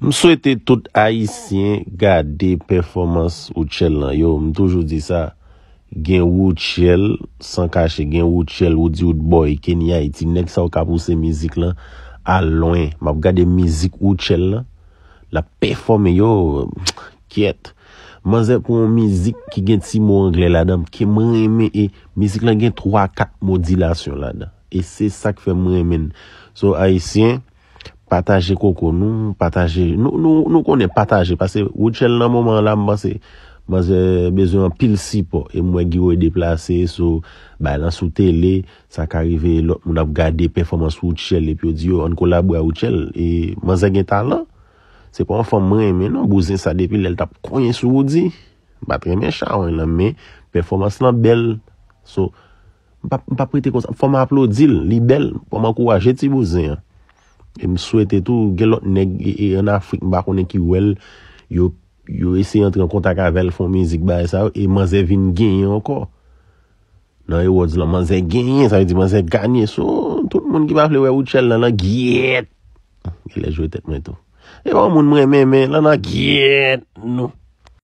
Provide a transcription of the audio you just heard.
M souwete tout Aisyen gade performans ou tchèl lan. Yo, m toujou di sa. Gen ou tchèl, san kache gen ou tchèl, ou di ou tboy, ken ya iti. Nèk sa ou kapouse mizik lan, aloyen. M ap gade mizik ou tchèl lan, la performe yo, kiet. Man zèp pou mizik ki gen ti mou anglè la dam, ki mè mè mè e mizik lan gen 3-4 modilasyon la dam. E se sa k fè mè mè mè. So, Aisyen... Pataje koko nou, pataje, nou kone pataje, pase woutchel nan mouman la mba se, mba ze bezon pil sipo, e mwen giwo e deplase, so ba lan sou tele, sa karive lop moun ap gade performans woutchel, epi yo di yo an kolabwa woutchel, e mba ze gen talan, se pou an foman eme, nou bouzen sa depil, el tap kwenye sou wouti, batre men chawen la, mwen performans nan bel, so mpa prete konsan, foman aplodil, li bel, foman kouwaje ti bouzen an, E mi swete tou gelot neg e yon e, Afrik bako ne ki wel yon isi yon tren kontak a vel fon mizik ba e sa, e manze vin gen yon ko. Nan e wots la manze gen, sa yon di manze ganyen, sou tout moun ki bafle we ou tchel lana gyeet. Gyele jwe tet mwen tou. E yon moun mre mè mè lana gyeet nou.